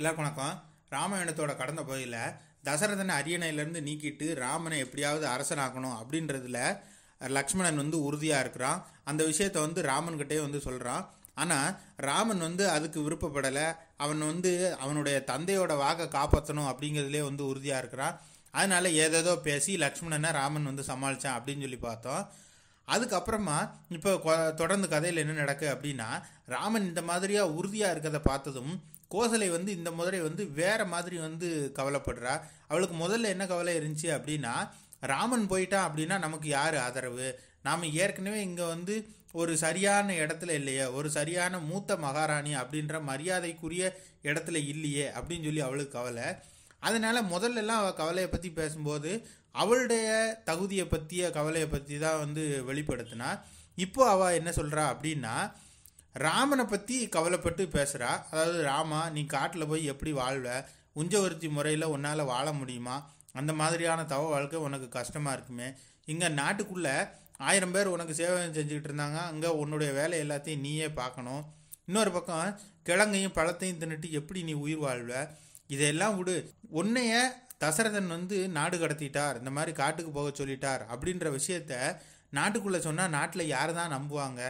எல்லாருக்கும் வணக்கம் ராமாயணத்தோட கடந்த பகுதியில் தசரதனை அரியணையிலேருந்து நீக்கிட்டு ராமனை எப்படியாவது அரசனாகணும் அப்படின்றதுல லக்ஷ்மணன் வந்து உறுதியாக இருக்கிறான் அந்த விஷயத்த வந்து ராமன்கிட்டே வந்து சொல்கிறான் ஆனால் ராமன் வந்து அதுக்கு விருப்பப்படலை அவன் வந்து அவனுடைய தந்தையோட வாக காப்பாற்றணும் அப்படிங்கிறதுலே வந்து உறுதியாக இருக்கிறான் அதனால் ஏதேதோ பேசி லக்ஷ்மணனை ராமன் வந்து சமாளித்தான் அப்படின்னு சொல்லி பார்த்தோம் அதுக்கப்புறமா இப்போ தொடர்ந்து கதையில் என்ன நடக்குது அப்படின்னா ராமன் இந்த மாதிரியாக உறுதியாக இருக்கிறத பார்த்ததும் கோசலை வந்து இந்த முதலை வந்து வேற மாதிரி வந்து கவலைப்படுறா அவளுக்கு முதல்ல என்ன கவலை இருந்துச்சு அப்படின்னா ராமன் போயிட்டான் அப்படின்னா நமக்கு யார் ஆதரவு நாம் ஏற்கனவே இங்கே வந்து ஒரு சரியான இடத்துல இல்லையே ஒரு சரியான மூத்த மகாராணி அப்படின்ற மரியாதைக்குரிய இடத்துல இல்லையே அப்படின்னு சொல்லி அவளுக்கு கவலை அதனால் முதல்லலாம் அவள் கவலையை பற்றி பேசும்போது அவளுடைய தகுதியை பற்றிய கவலையை பற்றி தான் வந்து வெளிப்படுத்தினா இப்போ அவள் என்ன சொல்கிறா அப்படின்னா ராமனை பற்றி கவலைப்பட்டு பேசுகிறா அதாவது ராமா நீ காட்டில் போய் எப்படி வாழ்வ உஞ்சவருத்தி முறையில் உன்னால் வாழ முடியுமா அந்த மாதிரியான தவ வாழ்க்கை உனக்கு கஷ்டமாக இருக்குமே இங்கே நாட்டுக்குள்ளே ஆயிரம் பேர் உனக்கு சேவை செஞ்சுக்கிட்டு இருந்தாங்க அங்கே உன்னுடைய வேலை எல்லாத்தையும் நீயே பார்க்கணும் இன்னொரு பக்கம் கிழங்கையும் பழத்தையும் தின்னுட்டு எப்படி நீ உயிர் வாழ்வ இதையெல்லாம் விடு உன்னைய தசரதன் வந்து நாடு கடத்திட்டார் இந்த மாதிரி காட்டுக்கு போக சொல்லிட்டார் அப்படின்ற விஷயத்த நாட்டுக்குள்ளே சொன்னால் நாட்டில் யார் தான் நம்புவாங்க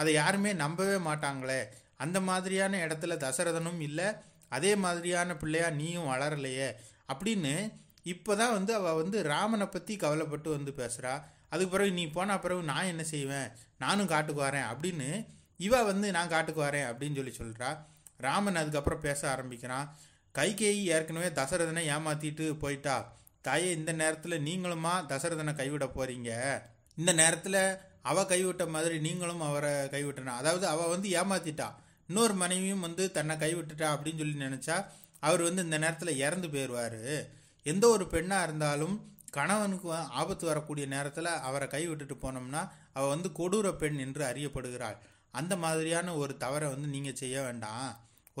அதை யாருமே நம்பவே மாட்டாங்களே அந்த மாதிரியான இடத்துல தசரதனும் இல்லை அதே மாதிரியான பிள்ளையா நீயும் வளரலையே அப்படின்னு இப்போ தான் வந்து அவள் வந்து ராமனை பற்றி கவலைப்பட்டு வந்து பேசுகிறா அதுக்கு பிறகு நீ போன பிறகு நான் என்ன செய்வேன் நானும் காட்டுக்கு வரேன் அப்படின்னு இவ வந்து நான் காட்டுக்கு வரேன் அப்படின்னு சொல்லி சொல்கிறா ராமன் அதுக்கப்புறம் பேச ஆரம்பிக்கிறான் கைகேயி ஏற்கனவே தசரதனை ஏமாற்றிட்டு போயிட்டா தாயே இந்த நேரத்தில் நீங்களுமா தசரதனை கைவிட போகிறீங்க இந்த நேரத்தில் அவள் கைவிட்ட மாதிரி நீங்களும் அவரை கைவிட்டனா அதாவது அவள் வந்து ஏமாத்திட்டா இன்னொரு மனைவியும் வந்து தன்னை கைவிட்டுட்டா அப்படின்னு சொல்லி நினச்சா அவர் வந்து இந்த நேரத்தில் இறந்து போயிடுவார் எந்த ஒரு பெண்ணாக இருந்தாலும் கணவனுக்கு ஆபத்து வரக்கூடிய நேரத்தில் அவரை கைவிட்டுட்டு போனோம்னா அவள் வந்து கொடூர பெண் என்று அறியப்படுகிறாள் அந்த மாதிரியான ஒரு தவறை வந்து நீங்கள் செய்ய வேண்டாம்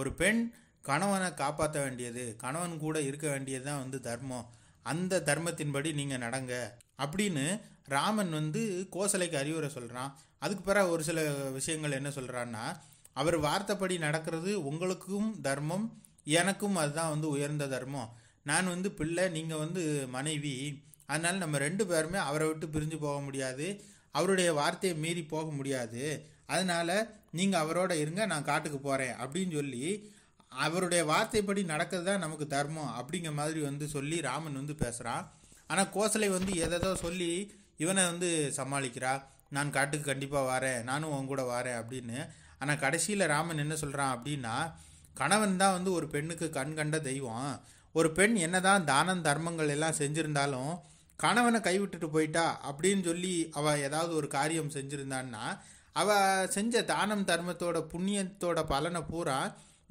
ஒரு பெண் கணவனை காப்பாற்ற வேண்டியது கணவன் கூட இருக்க வேண்டியது தான் வந்து தர்மம் அந்த தர்மத்தின்படி நீங்கள் நடங்க அப்படின்னு ராமன் வந்து கோசலைக்கு அறிவுரை சொல்கிறான் அதுக்கு பிறகு ஒரு சில விஷயங்கள் என்ன சொல்கிறான்னா அவர் வார்த்தைப்படி நடக்கிறது உங்களுக்கும் தர்மம் எனக்கும் அதுதான் வந்து உயர்ந்த தர்மம் நான் வந்து பிள்ளை நீங்கள் வந்து மனைவி அதனால் நம்ம ரெண்டு பேருமே அவரை விட்டு பிரிஞ்சு போக முடியாது அவருடைய வார்த்தையை மீறி போக முடியாது அதனால் நீங்கள் அவரோட இருங்க நான் காட்டுக்கு போகிறேன் அப்படின்னு சொல்லி அவருடைய வார்த்தைப்படி நடக்கிறது தான் நமக்கு தர்மம் அப்படிங்கிற மாதிரி வந்து சொல்லி ராமன் வந்து பேசுகிறான் ஆனால் கோசலை வந்து எதோ சொல்லி இவனை வந்து சமாளிக்கிறா நான் காட்டுக்கு கண்டிப்பாக வரேன் நானும் உன் கூட வரேன் அப்படின்னு ஆனால் கடைசியில் ராமன் என்ன சொல்கிறான் அப்படின்னா கணவன் தான் வந்து ஒரு பெண்ணுக்கு கண் கண்ட தெய்வம் ஒரு பெண் என்னதான் தானம் தர்மங்கள் எல்லாம் செஞ்சுருந்தாலும் கணவனை கைவிட்டுட்டு போயிட்டா அப்படின்னு சொல்லி அவள் ஏதாவது ஒரு காரியம் செஞ்சுருந்தான்னா அவள் செஞ்ச தானம் தர்மத்தோட புண்ணியத்தோட பலனை பூரா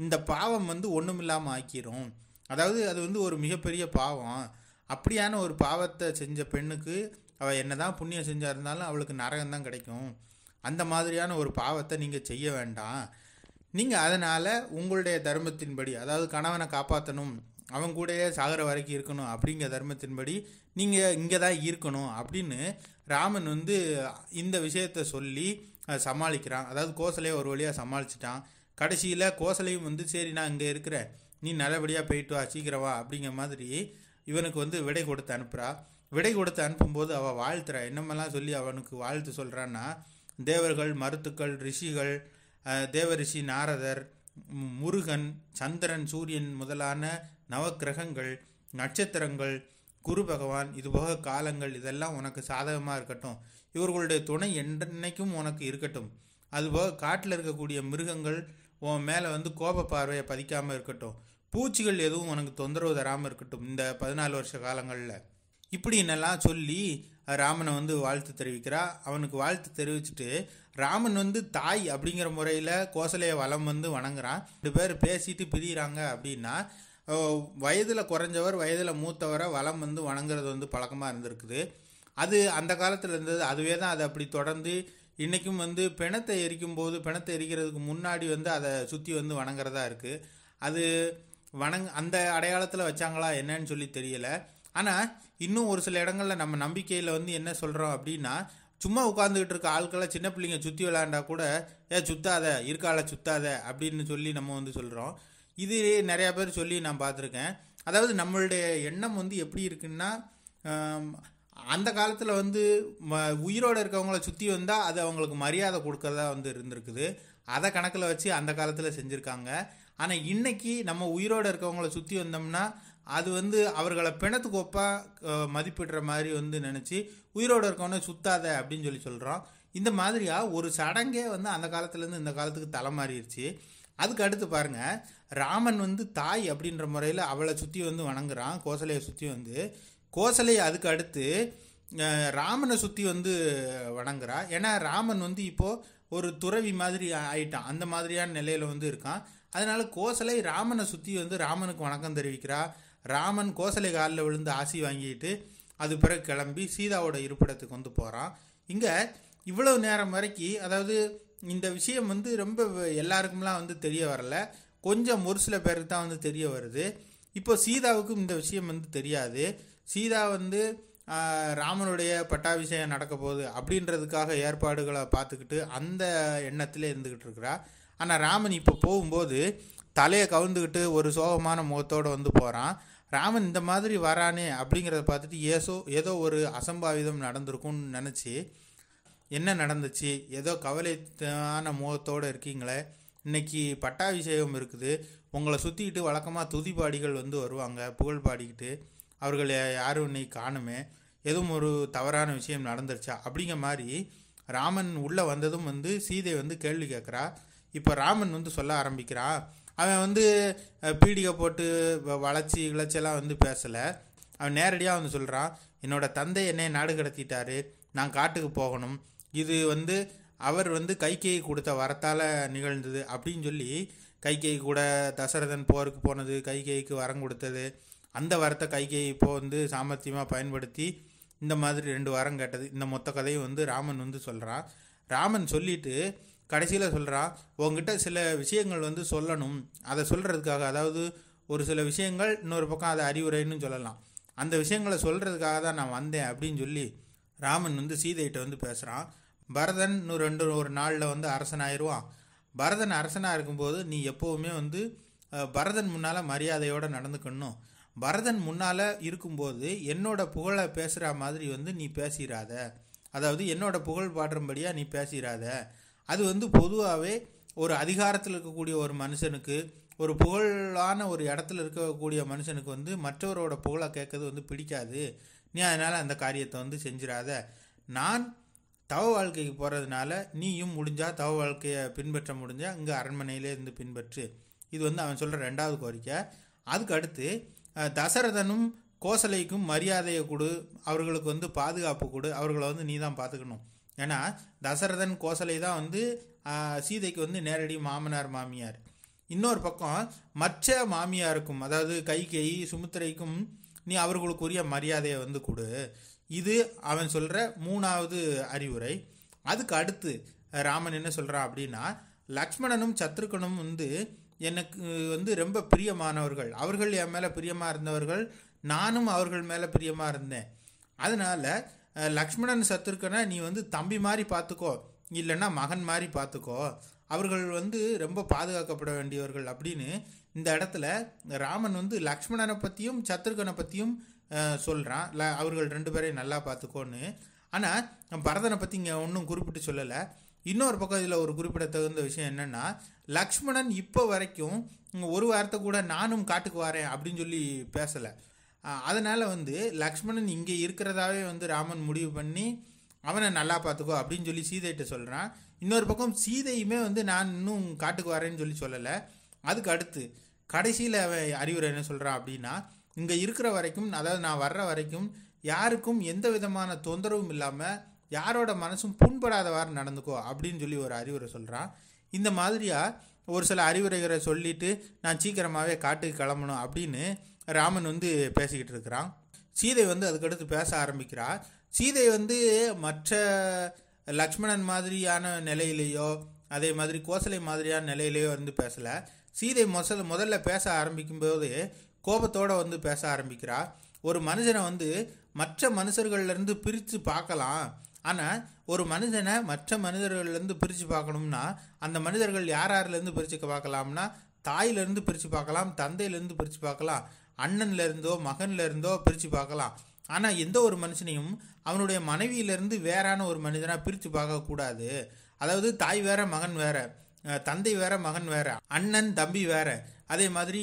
இந்த பாவம் வந்து ஒன்றும் இல்லாமல் ஆக்கிரும் அதாவது அது வந்து ஒரு மிகப்பெரிய பாவம் அப்படியான ஒரு பாவத்தை செஞ்ச பெண்ணுக்கு அவள் என்ன தான் புண்ணியம் செஞ்சா இருந்தாலும் அவளுக்கு நரகம்தான் கிடைக்கும் அந்த மாதிரியான ஒரு பாவத்தை நீங்கள் செய்ய வேண்டாம் நீங்கள் அதனால் உங்களுடைய தர்மத்தின்படி அதாவது கணவனை காப்பாற்றணும் அவன் கூடயே சாகர வரைக்கும் இருக்கணும் அப்படிங்கிற தர்மத்தின்படி நீங்கள் இங்கே தான் இருக்கணும் அப்படின்னு ராமன் வந்து இந்த விஷயத்த சொல்லி சமாளிக்கிறான் அதாவது கோசலையை ஒரு வழியாக சமாளிச்சிட்டான் கடைசியில் கோசலையும் வந்து சரி நான் இங்கே இருக்கிறேன் நீ நல்லபடியாக போயிட்டு வா சீக்கிரவா அப்படிங்கிற மாதிரி இவனுக்கு வந்து விடை கொடுத்து அனுப்புகிறா விடை கொடுத்து அனுப்பும்போது அவள் வாழ்த்துறா என்னமெல்லாம் சொல்லி அவனுக்கு வாழ்த்து சொல்கிறான்னா தேவர்கள் மருத்துக்கள் ரிஷிகள் தேவரிஷி நாரதர் முருகன் சந்திரன் சூரியன் முதலான நவக்கிரகங்கள் நட்சத்திரங்கள் குரு பகவான் இதுபோக காலங்கள் இதெல்லாம் உனக்கு சாதகமாக இருக்கட்டும் இவர்களுடைய துணை என்றைக்கும் உனக்கு இருக்கட்டும் அதுபோக காட்டில் இருக்கக்கூடிய மிருகங்கள் உன் மேலே வந்து கோப பார்வையை பதிக்காமல் இருக்கட்டும் பூச்சிகள் எதுவும் உனக்கு தொந்தரவு தராமல் இருக்கட்டும் இந்த பதினாலு வருஷ காலங்களில் இப்படி என்னெல்லாம் சொல்லி ராமனை வந்து வாழ்த்து தெரிவிக்கிறா அவனுக்கு வாழ்த்து தெரிவிச்சுட்டு ராமன் வந்து தாய் அப்படிங்கிற முறையில் கோசலைய வளம் வந்து வணங்குறான் ரெண்டு பேர் பேசிட்டு பிரியிறாங்க அப்படின்னா வயதில் குறைஞ்சவர் வயதில் மூத்தவரை வளம் வந்து வணங்குறது வந்து பழக்கமாக இருந்திருக்குது அது அந்த காலத்தில் இருந்தது அதுவே தான் அதை அப்படி தொடர்ந்து இன்றைக்கும் வந்து பிணத்தை எரிக்கும் போது பிணத்தை எரிக்கிறதுக்கு முன்னாடி வந்து அதை சுற்றி வந்து வணங்குறதா இருக்குது அது வணங்க அந்த அடையாளத்தில் வச்சாங்களா என்னன்னு சொல்லி தெரியல ஆனால் இன்னும் ஒரு சில இடங்களில் நம்ம நம்பிக்கையில் வந்து என்ன சொல்கிறோம் அப்படின்னா சும்மா உட்காந்துக்கிட்டு இருக்க ஆட்களை சின்ன பிள்ளைங்க சுற்றி விளாண்டா கூட ஏ சுத்தாத இருக்கால சுத்தாத அப்படின்னு சொல்லி நம்ம வந்து சொல்கிறோம் இது நிறையா பேர் சொல்லி நான் பார்த்துருக்கேன் அதாவது நம்மளுடைய எண்ணம் வந்து எப்படி இருக்குன்னா அந்த காலத்தில் வந்து ம உயிரோடு இருக்கவங்கள சுற்றி வந்தால் அது அவங்களுக்கு மரியாதை கொடுக்கறதா வந்து இருந்திருக்குது அதை கணக்கில் வச்சு அந்த காலத்தில் செஞ்சுருக்காங்க ஆனால் இன்றைக்கி நம்ம உயிரோடு இருக்கவங்களை சுற்றி வந்தோம்னா அது வந்து அவர்களை பிணத்துக்கு ஒப்பா மதிப்பிடுற மாதிரி வந்து நினச்சி உயிரோடு இருக்கவனே சுத்தாத அப்படின்னு சொல்லி சொல்கிறோம் இந்த மாதிரியாக ஒரு சடங்கே வந்து அந்த காலத்துலேருந்து இந்த காலத்துக்கு தலை மாறிடுச்சு அதுக்கு அடுத்து பாருங்கள் ராமன் வந்து தாய் அப்படின்ற முறையில் அவளை சுற்றி வந்து வணங்குறான் கோசலையை சுற்றி வந்து கோசலை அதுக்கு அடுத்து ராமனை சுற்றி வந்து வணங்குறா ஏன்னா ராமன் வந்து இப்போது ஒரு துறவி மாதிரி ஆயிட்டான் அந்த மாதிரியான நிலையில் வந்து இருக்கான் அதனால் கோசலை ராமனை சுற்றி வந்து ராமனுக்கு வணக்கம் தெரிவிக்கிறா ராமன் கோசலை காலில் விழுந்து ஆசி வாங்கிட்டு அது பிறகு கிளம்பி சீதாவோட இருப்பிடத்துக்கு வந்து போகிறான் இங்கே இவ்வளவு நேரம் வரைக்கும் அதாவது இந்த விஷயம் வந்து ரொம்ப எல்லாருக்குமெலாம் வந்து தெரிய வரல கொஞ்சம் ஒரு சில பேருக்கு தான் வந்து தெரிய வருது இப்போ சீதாவுக்கும் இந்த விஷயம் வந்து தெரியாது சீதா வந்து ராமனுடைய பட்டாபிஷேகம் நடக்க போகுது அப்படின்றதுக்காக ஏற்பாடுகளை பார்த்துக்கிட்டு அந்த எண்ணத்தில் இருந்துக்கிட்டு இருக்கிறா ஆனால் ராமன் இப்போ போகும்போது தலையை கவுந்துக்கிட்டு ஒரு சோகமான முகத்தோடு வந்து போகிறான் ராமன் இந்த மாதிரி வரானே அப்படிங்கிறத பார்த்துட்டு ஏசோ ஏதோ ஒரு அசம்பாவிதம் நடந்திருக்கும்னு நினச்சி என்ன நடந்துச்சு ஏதோ கவலைத்தான முகத்தோடு இருக்கீங்களே இன்றைக்கி பட்டாபிஷேகம் இருக்குது உங்களை சுற்றிக்கிட்டு வழக்கமாக துதிப்பாடிகள் வந்து வருவாங்க புகழ் பாடிக்கிட்டு அவர்கள் யாரும் இன்றைக்கி காணுமே எதுவும் ஒரு தவறான விஷயம் நடந்துருச்சா அப்படிங்கிற மாதிரி ராமன் உள்ளே வந்ததும் வந்து சீதை வந்து கேள்வி கேட்குறா இப்போ ராமன் வந்து சொல்ல ஆரம்பிக்கிறான் அவன் வந்து பீடிகை போட்டு வளர்ச்சி கிளச்செல்லாம் வந்து பேசலை அவன் நேரடியாக வந்து சொல்கிறான் என்னோடய தந்தை என்னை நாடு கடத்திட்டாரு நான் காட்டுக்கு போகணும் இது வந்து அவர் வந்து கைகே கொடுத்த வரத்தால் நிகழ்ந்தது அப்படின்னு சொல்லி கைகே கூட தசரதன் போருக்கு போனது கைகேக்கு வரம் கொடுத்தது அந்த வரத்தை கைகே இப்போ வந்து சாமர்த்தியமாக பயன்படுத்தி இந்த மாதிரி ரெண்டு வாரம் கேட்டது இந்த மொத்த கதையும் வந்து ராமன் வந்து சொல்கிறான் ராமன் சொல்லிவிட்டு கடைசியில் சொல்கிறா உங்ககிட்ட சில விஷயங்கள் வந்து சொல்லணும் அதை சொல்கிறதுக்காக அதாவது ஒரு சில விஷயங்கள் இன்னொரு பக்கம் அதை அறிவுரைன்னு சொல்லலாம் அந்த விஷயங்களை சொல்கிறதுக்காக தான் நான் வந்தேன் அப்படின்னு சொல்லி ராமன் வந்து சீதையிட்ட வந்து பேசுகிறான் பரதன் இன்னும் ரெண்டு ஒரு நாளில் வந்து அரசனாயிருவான் பரதன் அரசனாக இருக்கும்போது நீ எப்போவுமே வந்து பரதன் முன்னால் மரியாதையோடு நடந்துக்கணும் பரதன் முன்னால் இருக்கும்போது என்னோடய புகழை பேசுகிற மாதிரி வந்து நீ பேசிடாத அதாவது என்னோடய புகழ் பாடுறபடியாக நீ பேசிடாத அது வந்து பொதுவாகவே ஒரு அதிகாரத்தில் இருக்கக்கூடிய ஒரு மனுஷனுக்கு ஒரு புகழான ஒரு இடத்துல இருக்கக்கூடிய மனுஷனுக்கு வந்து மற்றவரோட புகழை கேட்கறது வந்து பிடிக்காது நீ அதனால் அந்த காரியத்தை வந்து செஞ்சிடாத நான் தவ வாழ்க்கைக்கு போகிறதுனால நீயும் முடிஞ்சால் தவ வாழ்க்கையை பின்பற்ற முடிஞ்சால் இங்கே அரண்மனையிலே இருந்து பின்பற்று இது வந்து அவன் சொல்கிற ரெண்டாவது கோரிக்கை அதுக்கு அடுத்து தசரதனும் கோசலைக்கும் மரியாதையை கொடு அவர்களுக்கு வந்து பாதுகாப்பு கொடு அவர்களை வந்து நீ தான் பார்த்துக்கணும் ஏன்னா தசரதன் கோசலை தான் வந்து சீதைக்கு வந்து நேரடி மாமனார் மாமியார் இன்னொரு பக்கம் மற்ற மாமியாருக்கும் அதாவது கைகை சுமித்திரைக்கும் நீ அவர்களுக்குரிய மரியாதையை வந்து கொடு இது அவன் சொல்கிற மூணாவது அறிவுரை அதுக்கு அடுத்து ராமன் என்ன சொல்கிறான் அப்படின்னா லக்ஷ்மணனும் சத்ருக்கனும் வந்து எனக்கு வந்து ரொம்ப பிரியமானவர்கள் அவர்கள் என் மேலே பிரியமாக இருந்தவர்கள் நானும் அவர்கள் மேலே பிரியமாக இருந்தேன் அதனால் லக்ஷ்மணன் சத்துருக்கனை நீ வந்து தம்பி மாதிரி பார்த்துக்கோ இல்லைன்னா மகன் மாதிரி பார்த்துக்கோ அவர்கள் வந்து ரொம்ப பாதுகாக்கப்பட வேண்டியவர்கள் அப்படின்னு இந்த இடத்துல ராமன் வந்து லக்ஷ்மணனை பற்றியும் சத்ருகனை பற்றியும் சொல்கிறான் ல அவர்கள் ரெண்டு பேரையும் நல்லா பார்த்துக்கோன்னு ஆனால் பரதனை பற்றி இங்கே ஒன்றும் குறிப்பிட்டு சொல்லலை இன்னொரு பக்கம் இதில் ஒரு குறிப்பிடத்தகுந்த விஷயம் என்னென்னா லக்ஷ்மணன் இப்போ வரைக்கும் ஒரு வாரத்தை கூட நானும் காட்டுக்கு வரேன் அப்படின்னு சொல்லி பேசலை அதனால் வந்து லக்ஷ்மணன் இங்கே இருக்கிறதாவே வந்து ராமன் முடிவு பண்ணி அவனை நல்லா பார்த்துக்கோ அப்படின்னு சொல்லி சீதைகிட்ட சொல்கிறான் இன்னொரு பக்கம் சீதையுமே வந்து நான் இன்னும் காட்டுக்கு வரேன்னு சொல்லி சொல்லலை அதுக்கு அடுத்து கடைசியில் அவன் அறிவுரை என்ன சொல்கிறான் அப்படின்னா இங்கே இருக்கிற வரைக்கும் அதாவது நான் வர்ற வரைக்கும் யாருக்கும் எந்த விதமான தொந்தரவும் இல்லாமல் யாரோட மனசும் புண்படாதவாறு நடந்துக்கோ அப்படின்னு சொல்லி ஒரு அறிவுரை சொல்கிறான் இந்த மாதிரியாக ஒரு சில அறிவுரைகளை சொல்லிவிட்டு நான் சீக்கிரமாகவே காட்டுக்கு கிளம்பணும் அப்படின்னு ராமன் வந்து பேசிக்கிட்டு இருக்கிறான் சீதை வந்து அதுக்கடுத்து பேச ஆரம்பிக்கிறா சீதை வந்து மற்ற லக்ஷ்மணன் மாதிரியான நிலையிலேயோ அதே மாதிரி கோசலை மாதிரியான நிலையிலேயோ வந்து பேசலை சீதை மொசல் முதல்ல பேச ஆரம்பிக்கும்போது கோபத்தோடு வந்து பேச ஆரம்பிக்கிறா ஒரு மனுஷனை வந்து மற்ற மனுஷர்கள்லேருந்து பிரித்து பார்க்கலாம் ஆனால் ஒரு மனுஷனை மற்ற மனிதர்கள்லேருந்து பிரித்து பார்க்கணும்னா அந்த மனிதர்கள் யார் யார்லேருந்து பிரித்து பார்க்கலாம்னா தாயிலேருந்து பிரித்து பார்க்கலாம் தந்தையிலேருந்து பிரித்து பார்க்கலாம் அண்ணன்ல இருந்தோ மகன்ல இருந்தோ பிரித்து பார்க்கலாம் ஆனால் எந்த ஒரு மனுஷனையும் அவனுடைய மனைவியிலிருந்து வேறான ஒரு மனிதனாக பிரித்து பார்க்கக்கூடாது அதாவது தாய் வேற மகன் வேற தந்தை வேற மகன் வேற அண்ணன் தம்பி வேற அதே மாதிரி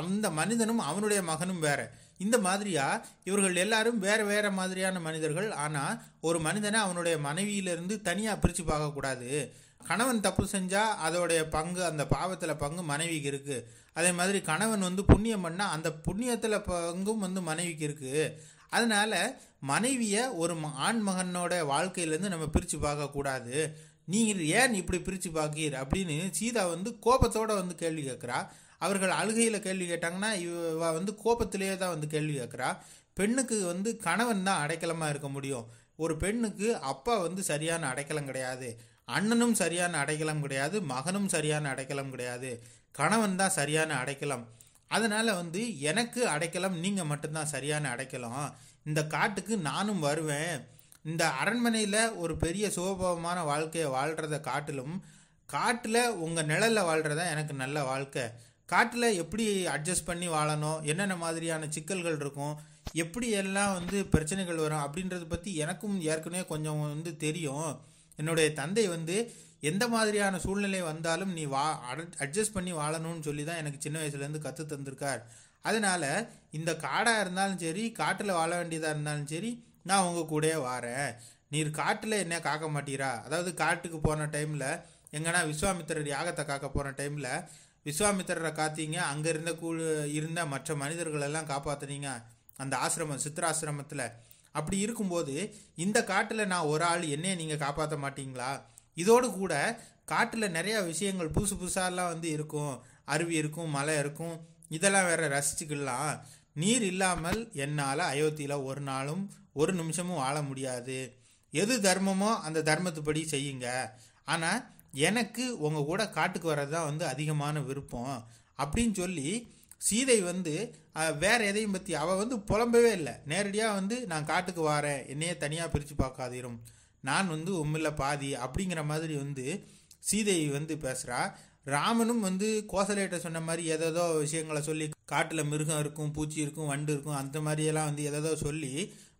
அந்த மனிதனும் அவனுடைய மகனும் வேற இந்த மாதிரியா இவர்கள் எல்லாரும் வேற வேற மாதிரியான மனிதர்கள் ஆனால் ஒரு மனிதனை அவனுடைய மனைவியிலிருந்து தனியாக பிரித்து பார்க்கக்கூடாது கணவன் தப்பு செஞ்சால் அதோடைய பங்கு அந்த பாவத்தில் பங்கு மனைவிக்கு இருக்குது அதே மாதிரி கணவன் வந்து புண்ணியம் பண்ணால் அந்த புண்ணியத்தில் பங்கும் வந்து மனைவிக்கு இருக்குது அதனால் மனைவியை ஒரு ஆண் மகனோட வாழ்க்கையிலேருந்து நம்ம பிரித்து பார்க்கக்கூடாது நீங்கள் ஏன் இப்படி பிரித்து பார்க்கீர் அப்படின்னு சீதா வந்து கோபத்தோடு வந்து கேள்வி கேட்குறா அவர்கள் அழுகையில் கேள்வி கேட்டாங்கன்னா இவ வந்து கோபத்திலேயே தான் வந்து கேள்வி கேட்குறா பெண்ணுக்கு வந்து கணவன் தான் அடைக்கலமாக இருக்க முடியும் ஒரு பெண்ணுக்கு அப்பா வந்து சரியான அடைக்கலம் கிடையாது அண்ணனும் சரியான அடைக்கலம் கிடையாது மகனும் சரியான அடைக்கலம் கிடையாது கணவன் தான் சரியான அடைக்கலம் அதனால் வந்து எனக்கு அடைக்கலம் நீங்கள் மட்டும்தான் சரியான அடைக்கலம் இந்த காட்டுக்கு நானும் வருவேன் இந்த அரண்மனையில் ஒரு பெரிய சுகபோகமான வாழ்க்கையை வாழ்கிறத காட்டிலும் காட்டில் உங்கள் நிழலில் வாழ்கிறதா எனக்கு நல்ல வாழ்க்கை காட்டில் எப்படி அட்ஜஸ்ட் பண்ணி வாழணும் என்னென்ன மாதிரியான சிக்கல்கள் இருக்கும் எப்படி எல்லாம் வந்து பிரச்சனைகள் வரும் அப்படின்றத பற்றி எனக்கும் ஏற்கனவே கொஞ்சம் வந்து தெரியும் என்னுடைய தந்தை வந்து எந்த மாதிரியான சூழ்நிலை வந்தாலும் நீ வா அட்ஜஸ்ட் பண்ணி வாழணும்னு சொல்லி தான் எனக்கு சின்ன வயசுலேருந்து கற்று தந்திருக்கார் அதனால் இந்த காடாக இருந்தாலும் சரி காட்டில் வாழ வேண்டியதாக இருந்தாலும் சரி நான் உங்கள் கூட வாரேன் நீர் காட்டில் என்ன காக்க மாட்டீரா அதாவது காட்டுக்கு போன டைமில் எங்கன்னா விஸ்வாமித்திரர் யாகத்தை காக்க போன டைமில் விஸ்வாமித்திரரை காத்தீங்க அங்கே இருந்த கூ இருந்த மற்ற மனிதர்களெல்லாம் காப்பாற்றுனீங்க அந்த ஆசிரமம் சித்திராசிரமத்தில் அப்படி இருக்கும்போது இந்த காட்டில் நான் ஒரு ஆள் என்னைய நீங்கள் காப்பாற்ற மாட்டீங்களா இதோடு கூட காட்டில் நிறையா விஷயங்கள் புதுசு புதுசாலாம் வந்து இருக்கும் அருவி இருக்கும் மலை இருக்கும் இதெல்லாம் வேற ரசிச்சுக்கலாம் நீர் இல்லாமல் என்னால் அயோத்தியில் ஒரு நாளும் ஒரு நிமிஷமும் வாழ முடியாது எது தர்மமோ அந்த தர்மத்துப்படி செய்யுங்க ஆனால் எனக்கு உங்கள் கூட காட்டுக்கு வர்றது தான் வந்து அதிகமான விருப்பம் அப்படின்னு சொல்லி சீதை வந்து வேற எதையும் பற்றி அவள் வந்து புலம்பவே இல்லை நேரடியாக வந்து நான் காட்டுக்கு வாரேன் என்னையே தனியாக பிரித்து பார்க்காதீரும் நான் வந்து உம்மில்ல பாதி அப்படிங்கிற மாதிரி வந்து சீதை வந்து பேசுகிறா ராமனும் வந்து கோசலேட்ட சொன்ன மாதிரி ஏதேதோ விஷயங்களை சொல்லி காட்டில் மிருகம் இருக்கும் பூச்சி இருக்கும் வண்டு இருக்கும் அந்த மாதிரியெல்லாம் வந்து ஏதேதோ சொல்லி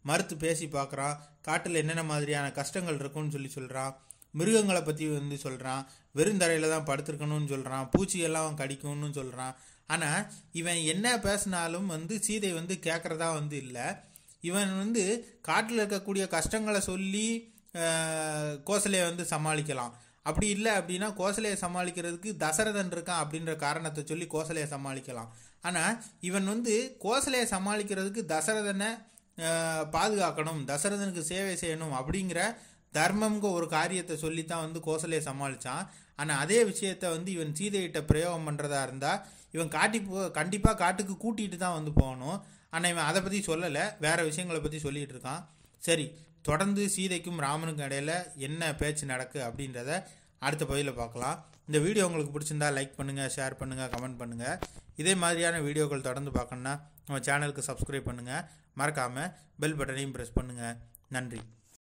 மறுத்து பேசி பார்க்குறான் காட்டில் என்னென்ன மாதிரியான கஷ்டங்கள் இருக்கும்னு சொல்லி சொல்கிறான் மிருகங்களை பற்றி வந்து சொல்கிறான் வெறும் தரையில் தான் படுத்துருக்கணும்னு சொல்கிறான் பூச்சியெல்லாம் கடிக்கணும்னு சொல்கிறான் ஆனால் இவன் என்ன பேசினாலும் வந்து சீதை வந்து கேட்குறதா வந்து இல்லை இவன் வந்து காட்டில் இருக்கக்கூடிய கஷ்டங்களை சொல்லி கோசலையை வந்து சமாளிக்கலாம் அப்படி இல்லை அப்படின்னா கோசலையை சமாளிக்கிறதுக்கு தசரதன் இருக்கான் அப்படின்ற காரணத்தை சொல்லி கோசலையை சமாளிக்கலாம் ஆனால் இவன் வந்து கோசலையை சமாளிக்கிறதுக்கு தசரதனை பாதுகாக்கணும் தசரதனுக்கு சேவை செய்யணும் அப்படிங்கிற தர்மம்ங்க ஒரு காரியத்தை சொல்லி தான் வந்து கோசலையை சமாளித்தான் ஆனால் அதே விஷயத்த வந்து இவன் சீதையிட்ட பிரயோகம் பண்ணுறதா இருந்தால் இவன் காட்டி போ கண்டிப்பாக காட்டுக்கு கூட்டிகிட்டு தான் வந்து போகணும் ஆனால் இவன் அதை பற்றி சொல்லலை வேறு விஷயங்களை பற்றி சொல்லிகிட்டு இருக்கான் சரி தொடர்ந்து சீதைக்கும் ராமனுக்கும் இடையில் என்ன பேச்சு நடக்கு அப்படின்றத அடுத்த பகுதியில் பார்க்கலாம் இந்த வீடியோ உங்களுக்கு பிடிச்சிருந்தா லைக் பண்ணுங்கள் ஷேர் பண்ணுங்கள் கமெண்ட் பண்ணுங்கள் இதே மாதிரியான வீடியோக்கள் தொடர்ந்து பார்க்கணுன்னா நம்ம சேனலுக்கு சப்ஸ்கிரைப் பண்ணுங்கள் மறக்காமல் பெல் பட்டனையும் ப்ரெஸ் பண்ணுங்கள் நன்றி